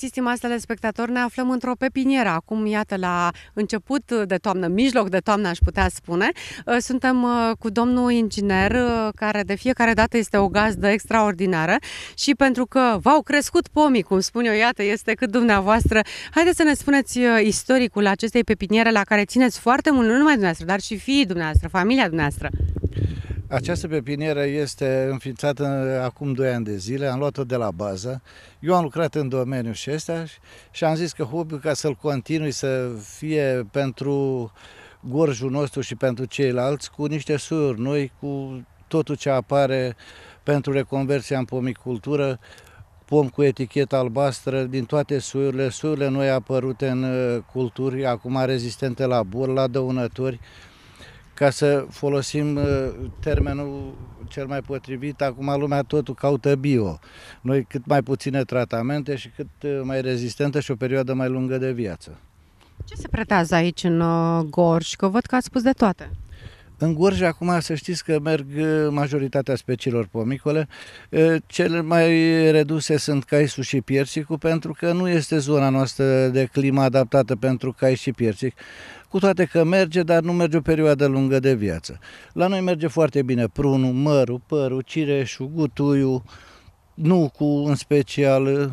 găsit, stimați telespectatori, ne aflăm într-o pepinieră. Acum, iată, la început de toamnă, mijloc de toamnă, aș putea spune. Uh, suntem uh, cu domnul inginer, uh, care de fiecare dată este o gazdă extraordinară și pentru că v-au crescut pomii, cum spun eu, iată, este cât dumneavoastră. Haideți să ne spuneți istoricul acestei pepiniere la care țineți foarte mult, nu numai dumneavoastră, dar și fiii dumneavoastră, familia dumneavoastră. Această pepinieră este înființată acum 2 ani de zile, am luat-o de la bază. Eu am lucrat în domeniul și ăsta și am zis că hobby ca să-l continui să fie pentru gorjul nostru și pentru ceilalți cu niște suri. noi, cu totul ce apare pentru reconversia în pomicultură, pom cu etichetă albastră din toate suiurile, suiurile noi apărute în uh, culturi, acum rezistente la bol, la dăunături, ca să folosim uh, termenul cel mai potrivit, acum lumea totul caută bio. Noi cât mai puține tratamente și cât uh, mai rezistentă și o perioadă mai lungă de viață. Ce se pretează aici în uh, Gorj? Că văd că ați spus de toate. În Gorj acum să știți că merg uh, majoritatea speciilor pomicole. Uh, Cele mai reduse sunt caisul și piersicul pentru că nu este zona noastră de climă adaptată pentru cai și piersic. Cu toate că merge, dar nu merge o perioadă lungă de viață. La noi merge foarte bine prunul, mărul, părul, cireșul, gutuiul, nucul în special, uh,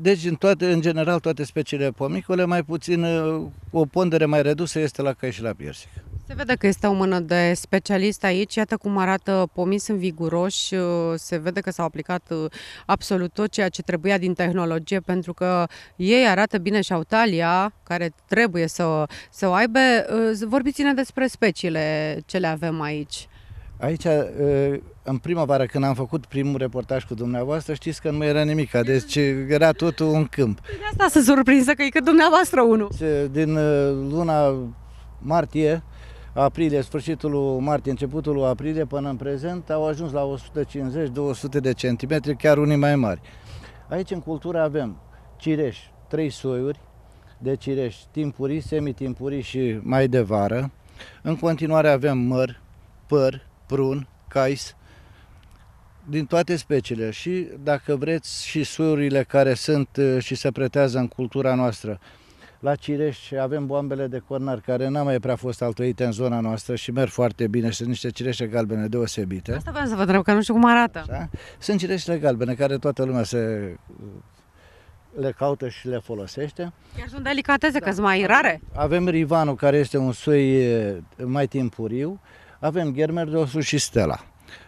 deci, în, toate, în general, toate speciile pomicole, mai puțin, uh, o pondere mai redusă este la cai și la piersic. Se vede că este o mână de specialist aici, iată cum arată pomii, sunt viguroși, uh, se vede că s-au aplicat uh, absolut tot ceea ce trebuia din tehnologie, pentru că ei arată bine și autalia, talia, care trebuie să, să o aibă. Vorbiți-ne despre speciile ce le avem aici. Aici, uh, în primăvară, când am făcut primul reportaj cu dumneavoastră, știți că nu era nimic, deci era totul un câmp. De asta sunt surprinsă că e că dumneavoastră unul. Din uh, luna martie, aprilie, sfârșitul martie, începutul aprilie până în prezent, au ajuns la 150-200 de centimetri, chiar unii mai mari. Aici, în cultură, avem cireș, trei soiuri de cireș, timpurii, semitimpurii și mai de vară. În continuare avem măr, păr, prun, cais, din toate speciile și, dacă vreți, și suiurile care sunt uh, și se pretează în cultura noastră. La Cireș avem boambele de cornar care n-au mai prea fost altoite în zona noastră și merg foarte bine. Sunt niște cireșe galbene deosebite. Asta vreau să vă întreb, că nu știu cum arată. Așa? Sunt cireșele galbene care toată lumea se le caută și le folosește. Chiar sunt delicateze, da. că sunt mai rare. Avem rivanul, care este un soi eh, mai timpuriu, avem germer, ghermerdosul și stela,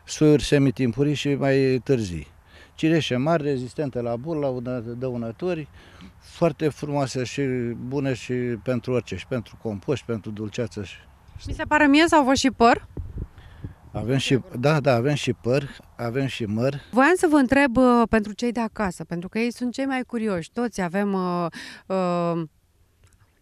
suiuri semitimpurii și mai târzii. Cireșe mari, rezistente la la dăunături, foarte frumoase și bune și pentru orice, și pentru compost, și pentru dulceață. Mi se pare mie sau vă și păr? Avem și, da, da, avem și păr, avem și măr. Voiam să vă întreb uh, pentru cei de acasă, pentru că ei sunt cei mai curioși. Toți avem uh, uh,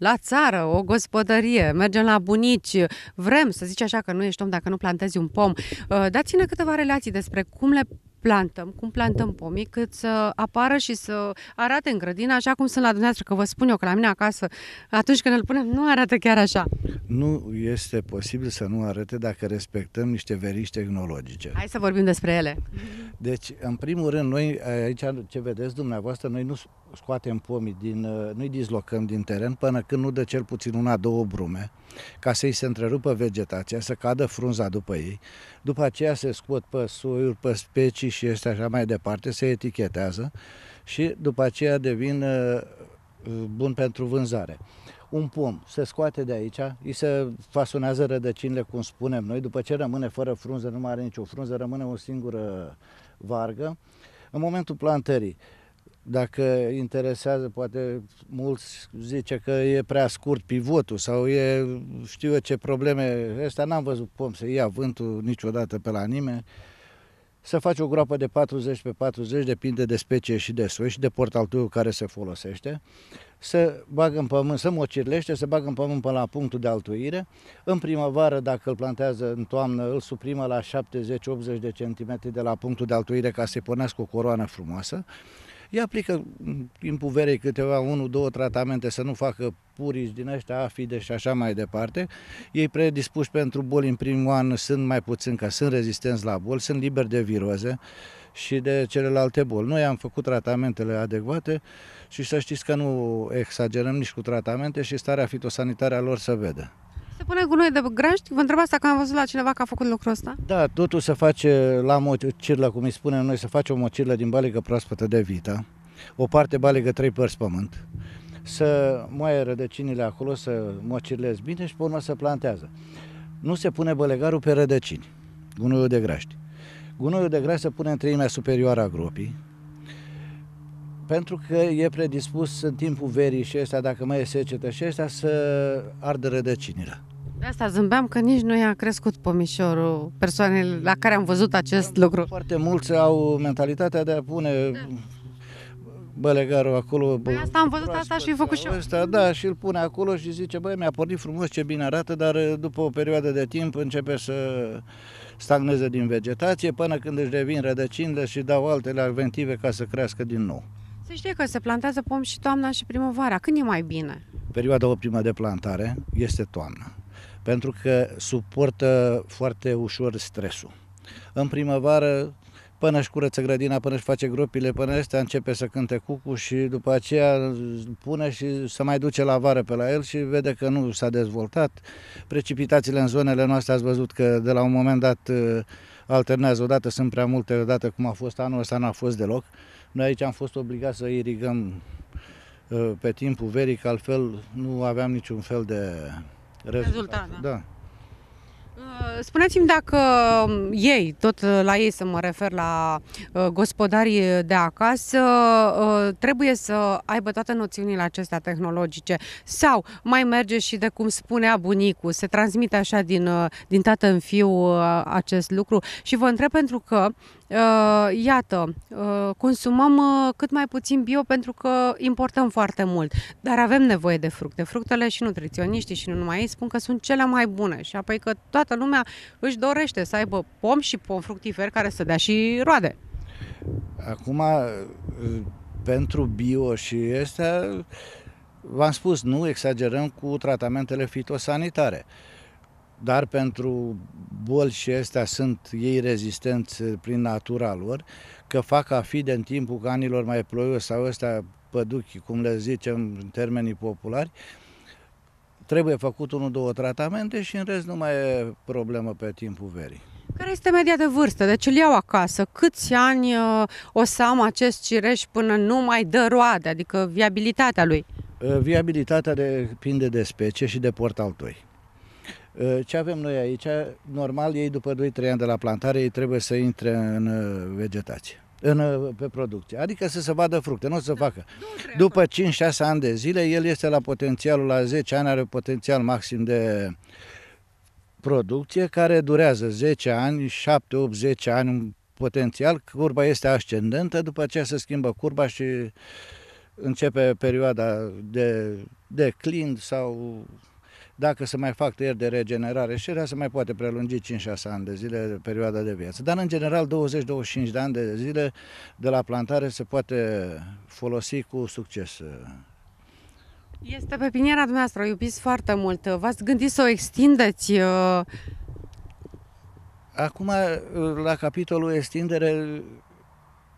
la țară, o gospodărie, mergem la bunici, vrem să zici așa că nu ești om dacă nu plantezi un pom. Uh, dați-ne câteva relații despre cum le plantăm, cum plantăm pomii, cât să apară și să arate în grădină așa cum sunt la dumneavoastră, că vă spun eu că la mine acasă, atunci când îl punem, nu arată chiar așa. Nu este posibil să nu arate dacă respectăm niște verici tehnologice. Hai să vorbim despre ele. Deci, în primul rând, noi aici, ce vedeți dumneavoastră, noi nu scoatem pomii din, nu-i dislocăm din teren până când nu dă cel puțin una, două brume ca să-i se întrerupă vegetația, să cadă frunza după ei. După aceea se scot pe soiuri, pe specii și este așa mai departe, se etichetează și după aceea devin uh, uh, bun pentru vânzare. Un pom se scoate de aici, îi se fasunează rădăcinile, cum spunem noi, după ce rămâne fără frunză, nu mai are nicio frunză, rămâne o singură vargă. În momentul plantării, dacă interesează, poate mulți zice că e prea scurt pivotul sau e, știu eu ce probleme, ăsta n-am văzut pom să ia vântul niciodată pe la nimeni. Să faci o groapă de 40 pe 40, depinde de specie și de soi și de portaltul care se folosește. Să bagă în pământ, să mocirlește, să bagă în pământ până la punctul de altuire. În primăvară, dacă îl plantează în toamnă, îl suprimă la 70-80 de centimetri de la punctul de altuire ca să-i pornească o coroană frumoasă îi aplică mm, în puvere câteva, unul, două tratamente să nu facă purici din ăștia, afide și așa mai departe. Ei predispuși pentru boli în primul an sunt mai puțin, că sunt rezistenți la boli, sunt liberi de viroze și de celelalte boli. Noi am făcut tratamentele adecvate și să știți că nu exagerăm nici cu tratamente și starea fitosanitară a lor să vede. Se pune gunoi de grajd? Vă întrebați dacă am văzut la cineva că a făcut lucrul ăsta? Da, totul se face la mocirlă, cum îi spunem noi, se face o mocirlă din baligă proaspătă de vita, o parte baligă, trei părți pământ, să moaie rădăcinile acolo, să mocirlezi bine și pe urmă să plantează. Nu se pune bălegarul pe rădăcini, gunoiul de grajd. Gunoiul de grajd se pune în treimea superioară a gropii, pentru că e predispus în timpul verii și astea, dacă mai e secetă și astea, să ardă rădăcinile. De asta zâmbeam că nici nu i-a crescut pomișorul persoanele la care am văzut acest am da, lucru. Foarte mulți au mentalitatea de a pune da. bălegarul acolo. Păi bă, asta am văzut, asta și făcut și eu. Ăsta, da, și îl pune acolo și zice, băi, mi-a pornit frumos, ce bine arată, dar după o perioadă de timp începe să stagneze din vegetație până când își revin rădăcinile și dau altele aventive ca să crească din nou. Se știe că se plantează pom și toamna și primăvara. Când e mai bine? Perioada optimă de plantare este toamna pentru că suportă foarte ușor stresul. În primăvară, până își curăță grădina, până își face gropile, până astea începe să cânte cucu și după aceea pune și se mai duce la vară pe la el și vede că nu s-a dezvoltat. Precipitațiile în zonele noastre ați văzut că de la un moment dat uh, alternează, odată sunt prea multe, odată cum a fost anul ăsta n-a fost deloc. Noi aici am fost obligați să irigăm uh, pe timpul verii, că altfel nu aveam niciun fel de rezultat. rezultat da. da. Eh, spuneți-mi dacă mm, ei, tot eh, la ei să mă refer la eh, gospodarii de acasă, trebuie să aibă toate noțiunile acestea tehnologice sau mai merge și de cum spunea bunicul, se transmite așa din, din tată în fiu acest lucru și vă întreb pentru că iată, consumăm cât mai puțin bio pentru că importăm foarte mult, dar avem nevoie de fructe. Fructele și nutriționiștii și nu numai ei spun că sunt cele mai bune și apoi că toată lumea lumea își dorește să aibă pom și pom fructiferi care să dea și roade. Acum, eh, pentru bio și este, v-am spus, nu exagerăm cu tratamentele fitosanitare. Dar pentru boli și astea sunt ei rezistenți eh, prin natura lor, că fac afide în timpul canilor mai ploios sau astea păduchi, cum le zicem în termenii populari, uh, Trebuie făcut unul, două tratamente și în rest nu mai e problemă pe timpul verii. Care este media de vârstă? Deci îl iau acasă. Câți ani uh, o să am acest cireș până nu mai dă roade, adică viabilitatea lui? Uh, viabilitatea depinde de specie și de port al tăi. Uh, ce avem noi aici, normal, ei după 2-3 ani de la plantare, ei trebuie să intre în vegetație în, uh, pe producție. Adică să se vadă fructe, nu o să da. facă. După 5-6 ani de zile, el este la potențialul, la 10 ani are potențial maxim de producție care durează 10 ani, 7, 8, 10 ani potențial, curba este ascendentă, după aceea se schimbă curba și începe perioada de declin sau dacă se mai fac tăieri de regenerare și rea, se mai poate prelungi 5-6 ani de zile de perioada de viață. Dar, în general, 20-25 de ani de zile de la plantare se poate folosi cu succes. Este pe piniera dumneavoastră, o iubiți foarte mult. V-ați gândit să o extindeți? Uh, Acum, la capitolul extindere,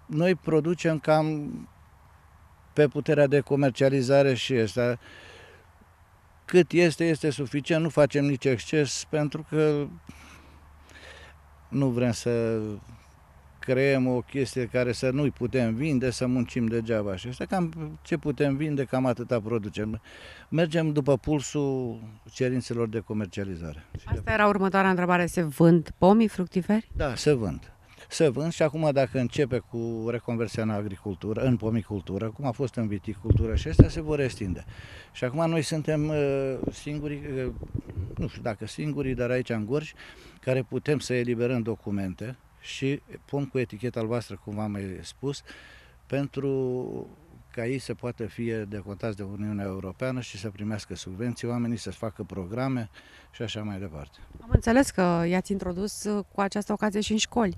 noi producem cam pe puterea de comercializare și asta. Cât este, este suficient, nu facem nici exces pentru că nu vrem să creăm o chestie care să nu-i putem vinde, să muncim degeaba și asta cam ce putem vinde, cam atâta producem. Mergem după pulsul cerințelor de comercializare. Asta era următoarea întrebare, se vând pomii fructiferi? Da, se vând să vând și acum dacă începe cu reconversia în agricultură, în pomicultură, cum a fost în viticultură și astea se vor extinde. Și acum noi suntem uh, singuri, uh, nu știu dacă singuri dar aici în Gorj, care putem să eliberăm documente și pun cu eticheta albastră, cum v-am mai spus, pentru ca ei să poată fi decontați de Uniunea Europeană și să primească subvenții, oamenii să facă programe și așa mai departe. Am înțeles că i-ați introdus uh, cu această ocazie și în școli.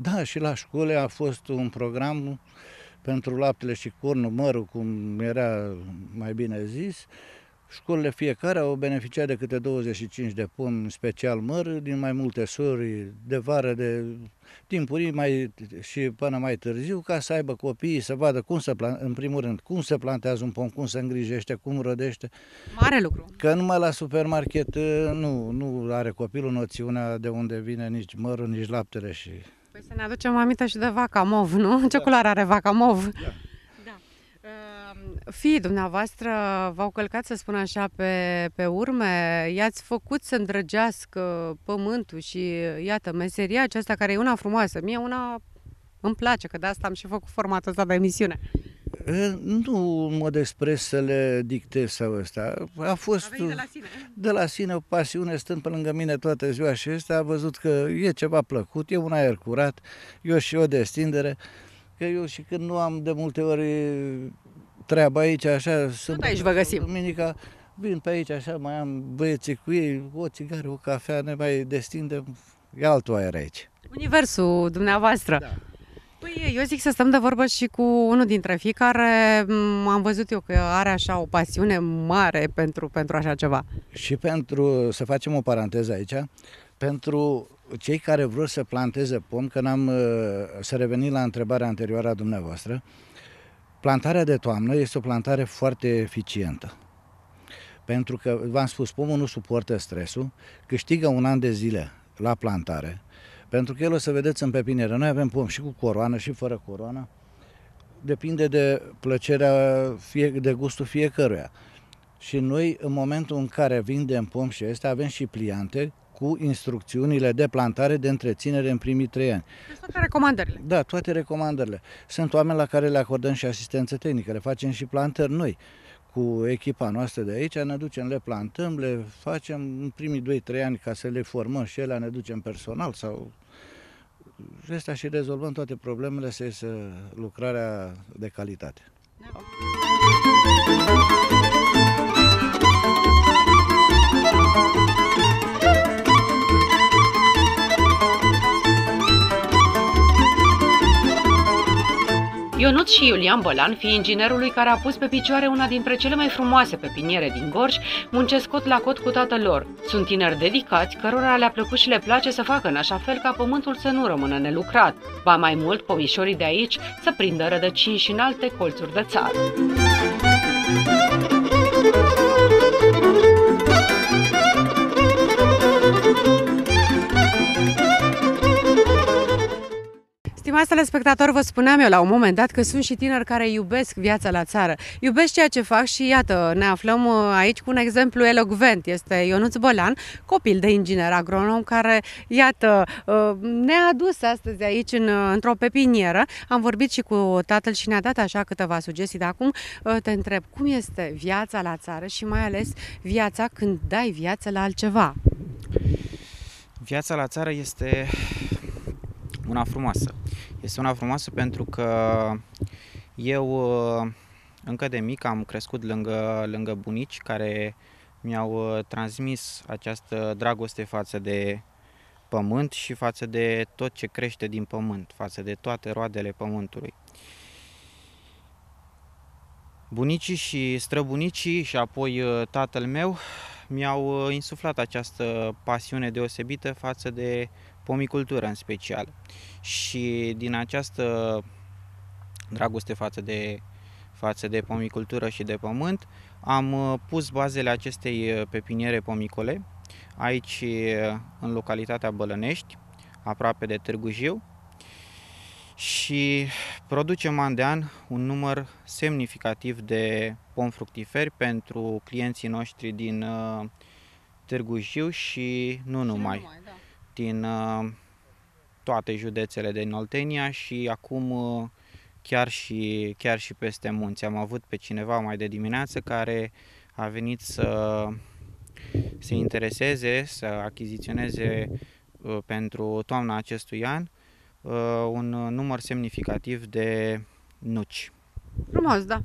Da, și la școli a fost un program pentru laptele și cornul, mărul, cum era mai bine zis. Școlile fiecare au beneficiat de câte 25 de pom special măr din mai multe sori, de vară, de timpurii mai, și până mai târziu, ca să aibă copiii să vadă cum se plan, în primul rând, cum se plantează un pom, cum se îngrijește, cum rodește. Mare lucru. Că numai la supermarket nu, nu are copilul noțiunea de unde vine nici mărul, nici laptele și Păi să ne aducem aminte și de vaca mov, nu? Ce da. culoare are vaca mov? Da. da. Uh, Fii dumneavoastră v-au călcat, să spun așa, pe, pe urme, i-ați făcut să îndrăgească pământul și, iată, meseria aceasta care e una frumoasă. Mie una îmi place, că de asta am și făcut formatul ăsta de emisiune. Nu mă mod să le dictez sau ăsta. A fost... A venit de la sine. De la sine, o pasiune, stând pe lângă mine toată ziua și ăsta, a văzut că e ceva plăcut, e un aer curat, eu și o destindere. Că eu și când nu am de multe ori treaba aici, așa... Tot sunt aici vă găsim. Duminica, vin pe aici, așa, mai am băieții cu ei, o țigară, o cafea, ne mai destindem, e altul aer aici. Universul dumneavoastră. Da. Păi eu zic să stăm de vorbă și cu unul dintre fii care am văzut eu că are așa o pasiune mare pentru, pentru așa ceva. Și pentru, să facem o paranteză aici, pentru cei care vor să planteze pom, că n-am, uh, să revenim la întrebarea anterioară a dumneavoastră, plantarea de toamnă este o plantare foarte eficientă. Pentru că, v-am spus, pomul nu suportă stresul, câștigă un an de zile la plantare, pentru că el o să vedeți în pepinieră. Noi avem pom și cu coroană și fără coroană. Depinde de plăcerea, fie, de gustul fiecăruia. Și noi, în momentul în care vindem pom și este, avem și pliante cu instrucțiunile de plantare, de întreținere în primii trei ani. Deci toate recomandările. Da, toate recomandările. Sunt oameni la care le acordăm și asistență tehnică, le facem și plantări noi cu echipa noastră de aici, ne ducem, le plantăm, le facem în primii 2-3 ani ca să le formăm și ele, ne ducem personal sau restea și rezolvăm toate problemele să iese lucrarea de calitate. Da. Ionut și Iulian Bălan, fi inginerului care a pus pe picioare una dintre cele mai frumoase pepiniere din Gorj, muncesc cot la cot cu tatăl lor. Sunt tineri dedicați, cărora le-a plăcut și le place să facă în așa fel ca pământul să nu rămână nelucrat. Ba mai mult, pomișorii de aici să prindă rădăcini și în alte colțuri de țară. Stimați telespectatori, vă spuneam eu la un moment dat că sunt și tineri care iubesc viața la țară. Iubesc ceea ce fac și iată, ne aflăm uh, aici cu un exemplu elocvent. Este Ionuț Bolan, copil de inginer agronom, care, iată, uh, ne-a adus astăzi aici în, uh, într-o pepinieră. Am vorbit și cu tatăl și ne-a dat așa câteva sugestii, dar acum te întreb, cum este viața la țară și mai ales viața când dai viață la altceva? Viața la țară este una frumoasă. Este una frumoasă pentru că eu uh, încă de mic am crescut lângă, lângă bunici care mi-au uh, transmis această dragoste față de pământ și față de tot ce crește din pământ, față de toate roadele pământului. Bunicii și străbunicii și apoi uh, tatăl meu mi-au insuflat această pasiune deosebită față de uh, pomicultură în special. Și din această dragoste față de, față de pomicultură și de pământ, am uh, pus bazele acestei uh, pepiniere pomicole aici uh, în localitatea Bălănești, aproape de Târgu Jiu și producem an de an un număr semnificativ de pom fructiferi pentru clienții noștri din Târgu Jiu și nu numai. Și numai da din uh, toate județele din Oltenia și acum uh, chiar și, chiar și peste munți. Am avut pe cineva mai de dimineață care a venit să se intereseze, să achiziționeze uh, pentru toamna acestui an un număr semnificativ de nuci. Frumos, da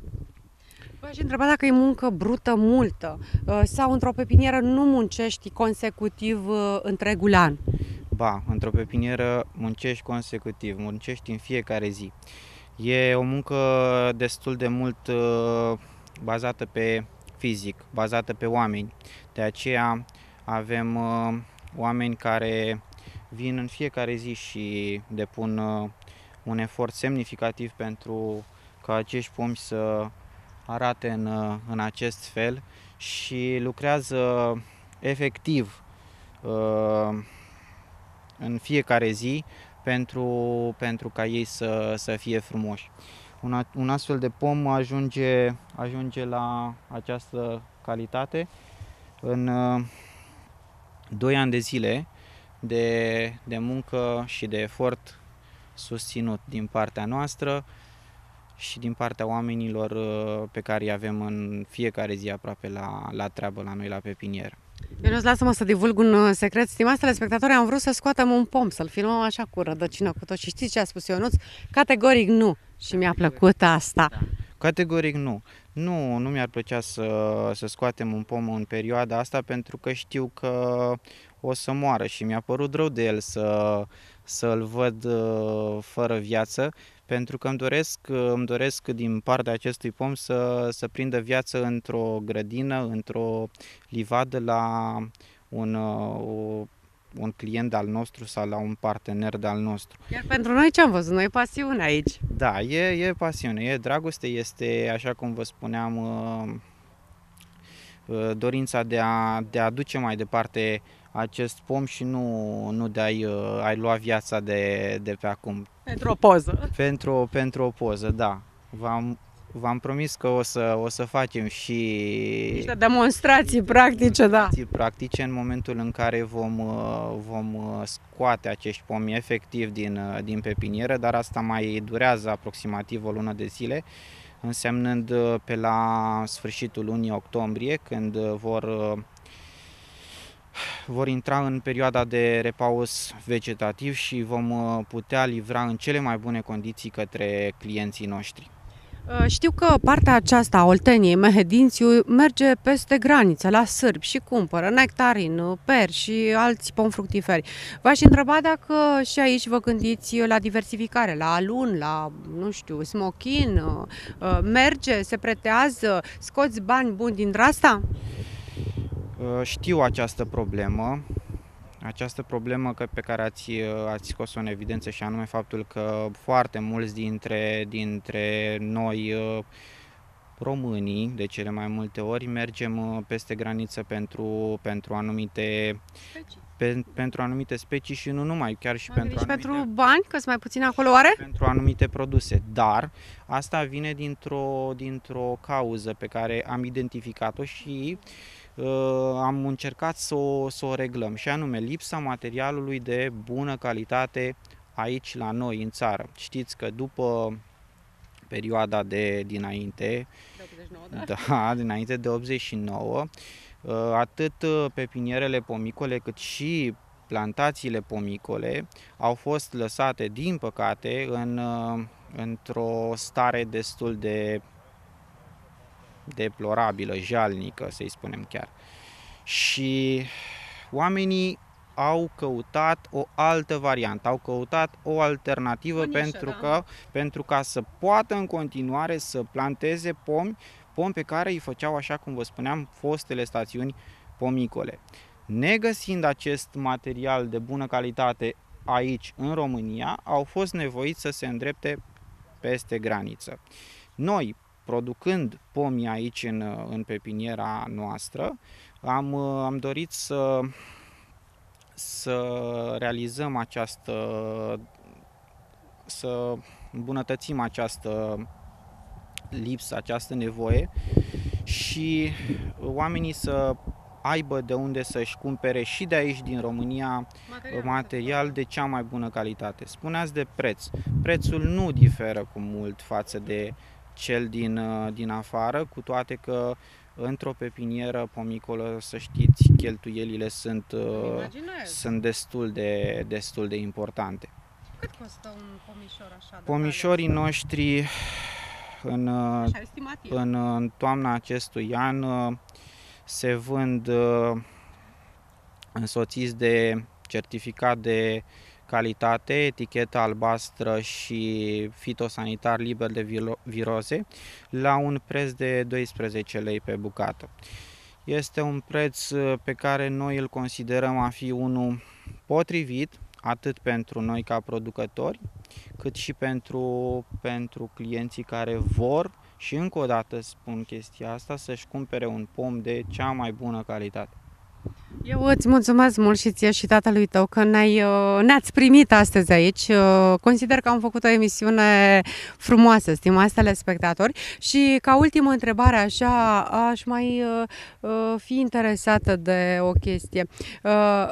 aș întreba dacă e muncă brută multă uh, sau într-o pepinieră nu muncești consecutiv uh, întregul an. Ba, într-o pepinieră muncești consecutiv, muncești în fiecare zi. E o muncă destul de mult uh, bazată pe fizic, bazată pe oameni. De aceea avem oameni care vin în fiecare zi și depun un efort semnificativ pentru ca acești pomi să arate în, uh, în acest fel și lucrează efectiv uh, în fiecare zi pentru, pentru ca ei să, să fie frumoși. Un, un astfel de pom ajunge, ajunge la această calitate în 2 uh, ani de zile de, de muncă și de efort susținut din partea noastră și din partea oamenilor uh, pe care îi avem în fiecare zi aproape la, la treabă la noi la pepinieră. Eu îți lasă-mă să divulg un uh, secret. Stimați telespectatori, am vrut să scoatem un pom, să-l filmăm așa cu rădăcină, cu tot. Și știți ce a spus Ionuț? Categoric nu. Și mi-a plăcut asta. Da. Categoric nu. Nu, nu mi-ar plăcea să, să scoatem un pom în perioada asta pentru că știu că o să moară și mi-a părut rău de el să, să-l văd uh, fără viață pentru că îmi doresc, îmi doresc din partea acestui pom să, să prindă viață într-o grădină, într-o livadă la un, un client al nostru sau la un partener de al nostru. Iar pentru noi ce am văzut? Noi pasiune aici. Da, e, e pasiune, e dragoste, este, așa cum vă spuneam, uh, uh, dorința de a, de a duce mai departe acest pom și nu, nu de uh, ai, ai lua viața de, de pe acum. Pentru o poză. Pentru, pentru o poză, da. V-am, v-am promis că o să, o să facem și... Niște demonstrații practice, da. demonstrații da. practice în momentul în care vom, uh, vom uh, scoate acești pomi efectiv din, din pepinieră, dar asta mai durează aproximativ o lună de zile, însemnând pe la sfârșitul lunii octombrie, când vor vor intra în perioada de repaus vegetativ și vom uh, putea livra în cele mai bune condiții către clienții noștri. Uh, știu că partea aceasta a Olteniei, Mehedințiu, merge peste graniță, la sârbi și cumpără nectarin, uh, per și alți pom fructiferi. V-aș întreba dacă și aici vă gândiți la diversificare, la alun, la, nu știu, smochin, merge, se pretează, scoți bani buni din drasta? Uh, știu această problemă, această problemă că, pe care ați, uh, ați scos-o în evidență și anume faptul că foarte mulți dintre, dintre noi uh, românii, de cele mai multe ori, mergem peste graniță pentru, pentru anumite Pe, pentru anumite specii și nu numai, chiar și pentru anumite, pentru bani, că sunt mai puțin acolo oare? Pentru anumite produse, dar asta vine dintr-o, dintr-o cauză pe care am identificat-o și uh, Uh, am încercat să o, să o reglăm și anume lipsa materialului de bună calitate aici la noi în țară. Știți că după perioada de dinainte, de 89, da? da, dinainte de 89, uh, atât uh, pepinierele pomicole cât și plantațiile pomicole au fost lăsate, din păcate, în, într-o stare destul de deplorabilă, jalnică, să-i spunem chiar. Și oamenii au căutat o altă variantă, au căutat o alternativă Bunișă, pentru, da. că, pentru ca să poată în continuare să planteze pomi, pomi pe care îi făceau, așa cum vă spuneam, fostele stațiuni pomicole. Negăsind acest material de bună calitate aici, în România, au fost nevoiți să se îndrepte peste graniță. Noi, producând pomii aici în, în pepiniera noastră, am, am dorit să, să realizăm această, să îmbunătățim această lipsă, această nevoie și oamenii să aibă de unde să-și cumpere și de aici din România material, material de cea mai bună calitate. Spuneați de preț. Prețul nu diferă cu mult față de uh, cel din, uh, din afară, cu toate că într-o pepinieră pomicolă, să știți, cheltuielile sunt, uh, Imaginez. sunt destul, de, destul de importante. Cât costă un pomișor așa? De Pomișorii de noștri în, uh, așa, în, în toamna acestui an se vând însoțiți de certificat de calitate, eticheta albastră și fitosanitar liber de viroze, la un preț de 12 lei pe bucată. Este un preț uh, pe care noi îl considerăm a fi unul potrivit, atât pentru noi ca producători, cât și pentru, pentru clienții care vor și încă o dată spun chestia asta, să-și cumpere un pom de cea mai bună calitate. Eu îți mulțumesc mult și ție și tatălui tău că ne-ai, uh, ne-ați primit astăzi aici. Uh, consider că am făcut o emisiune frumoasă, stimați spectatori. Și ca ultimă întrebare, așa, aș mai uh, uh fi interesată de o chestie. Uh,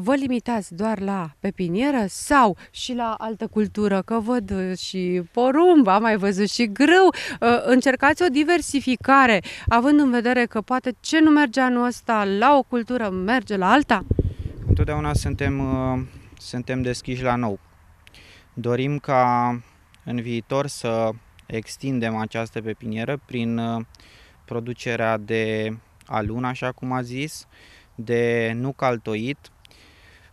vă limitați doar la pepinieră sau și la altă cultură, că văd uh, și porumb, am mai văzut și grâu. Uh, încercați o diversificare, având în vedere că poate ce nu merge anul ăsta la o cultură, merge la alta? Întotdeauna suntem, uh, suntem deschiși la nou. Dorim ca în viitor să extindem această pepinieră prin producerea de alun, așa cum a zis, de nuc altoit,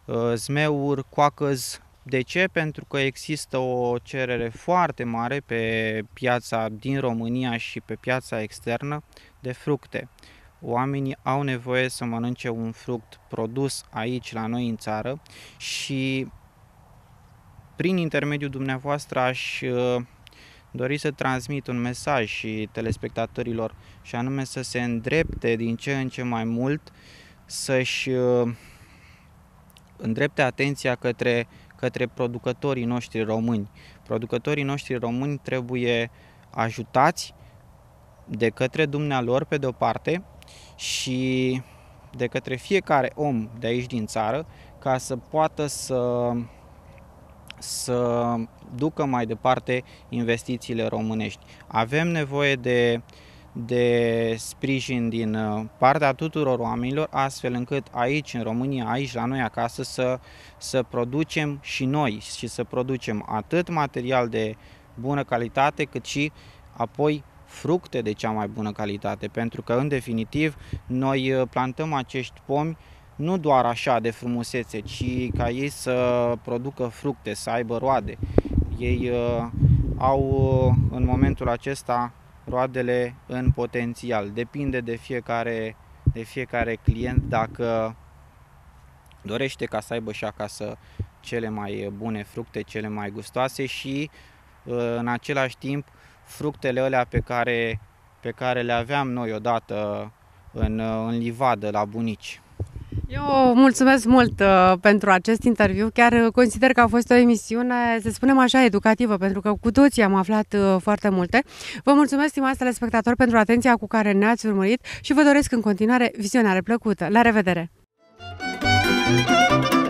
Uh, zmeuri, coacăz. De ce? Pentru că există o cerere foarte mare pe piața din România și pe piața externă de fructe. Oamenii au nevoie să mănânce un fruct produs aici la noi în țară și prin intermediul dumneavoastră aș uh, dori să transmit un mesaj și telespectatorilor și anume să se îndrepte din ce în ce mai mult să-și uh, îndrepte atenția către, către producătorii noștri români. Producătorii noștri români trebuie ajutați de către dumnealor, pe de-o parte, și de către fiecare om de aici din țară, ca să poată să, să ducă mai departe investițiile românești. Avem nevoie de uh, de sprijin din uh, partea tuturor oamenilor, astfel încât aici, în România, aici, la noi acasă, să, să producem și noi și să producem atât material de bună calitate, cât și apoi fructe de cea mai bună calitate, pentru că, în definitiv, noi uh, plantăm acești pomi nu doar așa de frumusețe, ci ca ei să producă fructe, să aibă roade. Ei uh, au, uh, în momentul acesta, roadele în potențial. Depinde de fiecare, de fiecare client dacă dorește ca să aibă și acasă cele mai bune fructe, cele mai gustoase și ă, în același timp fructele alea pe care, pe care le aveam noi odată în, în livadă la bunici. Eu mulțumesc mult uh, pentru acest interviu. Chiar uh, consider că a fost o emisiune, să spunem așa, educativă, pentru că cu toții am aflat uh, foarte multe. Vă mulțumesc, stimați telespectatori, pentru atenția cu care ne-ați urmărit și vă doresc în continuare vizionare plăcută. La revedere! Thank you.